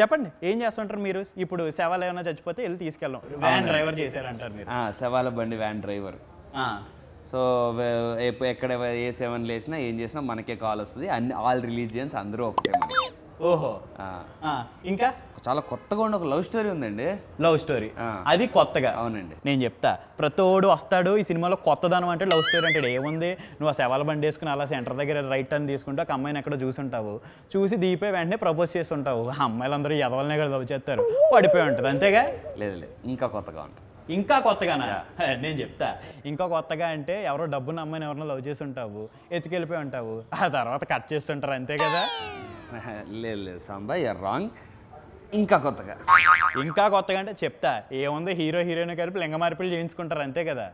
చెప్పండి ఏం చేస్తుంటారు మీరు ఇప్పుడు శవాలు ఏమైనా చచ్చిపోతే వెళ్ళి తీసుకెళ్ళాం వ్యాన్ డ్రైవర్ చేశారంటారు మీరు శవాల బండి వ్యాన్ డ్రైవర్ సో ఎక్కడ ఏ సెవెన్ లేసినా ఏం చేసినా మనకే కాల్ వస్తుంది అన్ని ఆల్ రిలీజియన్స్ అందరూ ఒకటే మనకి ఓహో ఇంకా చాలా కొత్తగా ఉండే ఒక లవ్ స్టోరీ ఉందండి లవ్ స్టోరీ అది కొత్తగా అవునండి నేను చెప్తా ప్రతోడు వస్తాడు ఈ సినిమాలో కొత్తదనం అంటే లవ్ స్టోరీ అంటే ఏముంది నువ్వు ఆ శవాల బండి వేసుకుని అలా సెంటర్ దగ్గర రైట్ టర్న్ తీసుకుంటూ ఒక అమ్మాయిని ఎక్కడ చూసుంటావు చూసి దీపే వెంటనే ప్రపోజ్ చేస్తుంటావు అమ్మాయిలందరూ ఎదవలనే కదా లవ్ చేస్తారు పడిపోయి ఉంటుంది అంతేగా లేదు లేదు ఇంకా కొత్తగా ఉంటుంది ఇంకా కొత్తగానా నేను చెప్తా ఇంకా కొత్తగా అంటే ఎవరో డబ్బును అమ్మాయిని ఎవరినో లవ్ చేసి ఉంటావు ఎత్తుకెళ్ళిపోయి ఉంటావు ఆ తర్వాత కట్ చేస్తుంటారు అంతే కదా లేదు లేదు సాంబా యర్ రాంగ్ ఇంకా కొత్తగా ఇంకా కొత్తగా అంటే చెప్తా ఏముంది హీరో హీరోయిన్ కలిపి లింగ మార్పిడి చేయించుకుంటారు అంతే కదా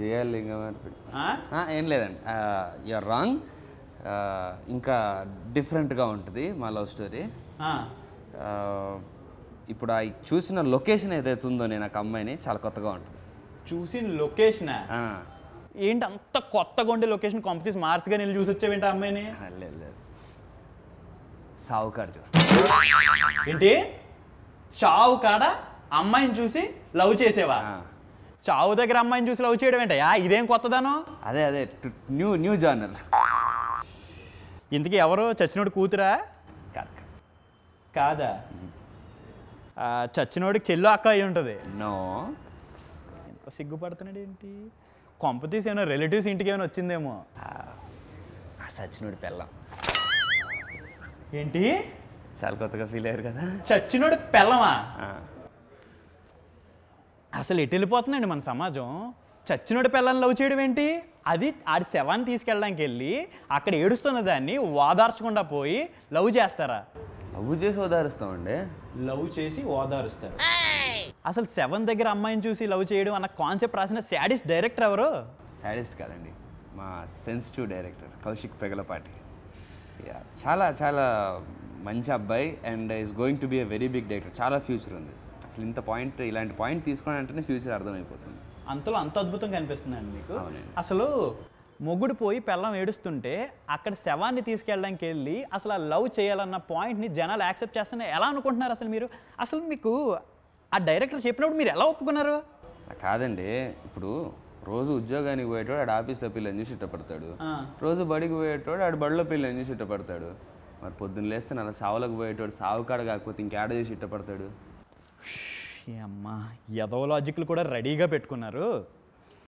చేయాలి లింగ మార్పిడి ఏం లేదండి యూఆర్ రాంగ్ ఇంకా డిఫరెంట్గా ఉంటుంది మా లవ్ స్టోరీ ఇప్పుడు ఆ చూసిన లొకేషన్ ఏదైతే ఉందో నేను ఒక అమ్మాయిని చాలా కొత్తగా ఉంటుంది చూసిన లొకేషన్ ఏంటి అంత కొత్తగా ఉండే లొకేషన్ కాంపిటీస్ మార్స్గా నేను చూసి వచ్చావేంటి అమ్మాయిని లేదు సావుకాడు చూస్తా ఏంటి చావు కాడ అమ్మాయిని చూసి లవ్ చేసేవా చావు దగ్గర అమ్మాయిని చూసి లవ్ చేయడం ఏంటయా ఇదేం కొత్తదాను అదే అదే న్యూ న్యూ జర్నల్ ఇంతకీ ఎవరు చచ్చినోడు కూతురా కాదా చచ్చినోడికి చెల్లు అక్క అయి ఉంటుంది నో ఎంత సిగ్గుపడుతున్నాడు ఏంటి కొంప తీసి ఏమైనా రిలేటివ్స్ ఇంటికి ఏమైనా వచ్చిందేమో ఆ సచ్చినోడి పిల్లం ఏంటి చాలా కొత్తగా ఫీల్ అయ్యారు కదా చచ్చినోడు పెళ్ళమా అసలు ఎటు వెళ్ళిపోతుందండి మన సమాజం చచ్చినోడు పిల్లల్ని లవ్ చేయడం ఏంటి అది ఆడి శవాన్ని తీసుకెళ్ళడానికి వెళ్ళి అక్కడ ఏడుస్తున్న దాన్ని ఓదార్చకుండా పోయి లవ్ చేస్తారా లవ్ చేసి ఓదారుస్తామండి లవ్ చేసి ఓదారుస్తారు అసలు సెవెన్ దగ్గర అమ్మాయిని చూసి లవ్ చేయడం అన్న కాన్సెప్ట్ రాసిన శాడిస్ట్ డైరెక్టర్ ఎవరు శాడిస్ట్ కాదండి మా సెన్సిటివ్ డైరెక్టర్ కౌశిక్ పెగలపాటి చాలా చాలా మంచి అబ్బాయి and is going to be a very big director చాలా ఫ్యూచర్ ఉంది అసలు ఇంత పాయింట్ ఇలాంటి పాయింట్ తీసుకుని అంటేనే ఫ్యూచర్ అర్థమైపోతుంది అంతలో అంత అద్భుతంగా అనిపిస్తుంది అండి మీకు అసలు మొగుడు పోయి పెళ్ళం ఏడుస్తుంటే అక్కడ శవాన్ని తీసుకెళ్ళడానికి వెళ్ళి అసలు ఆ లవ్ చేయాలన్న పాయింట్ని జనాలు యాక్సెప్ట్ చేస్తున్నా ఎలా అనుకుంటున్నారు అసలు మీరు అసలు మీకు ఆ డైరెక్టర్ చెప్పినప్పుడు మీరు ఎలా ఒప్పుకున్నారు కాదండి ఇప్పుడు రోజు ఉద్యోగానికి పోయేటోడు ఆడ ఆఫీస్లో పిల్లని చూసి ఇష్టపడతాడు రోజు బడికి పోయేటోడు ఆడు బడిలో పిల్లని చూసి ఇష్టపడతాడు మరి పొద్దున్న లేస్తే నన్ను సావులకు పోయేటోడు సావుకాడ కాకపోతే ఇంకేడ చేసి ఇష్టపడతాడు అమ్మా ఎదో లాజిక్లు కూడా రెడీగా పెట్టుకున్నారు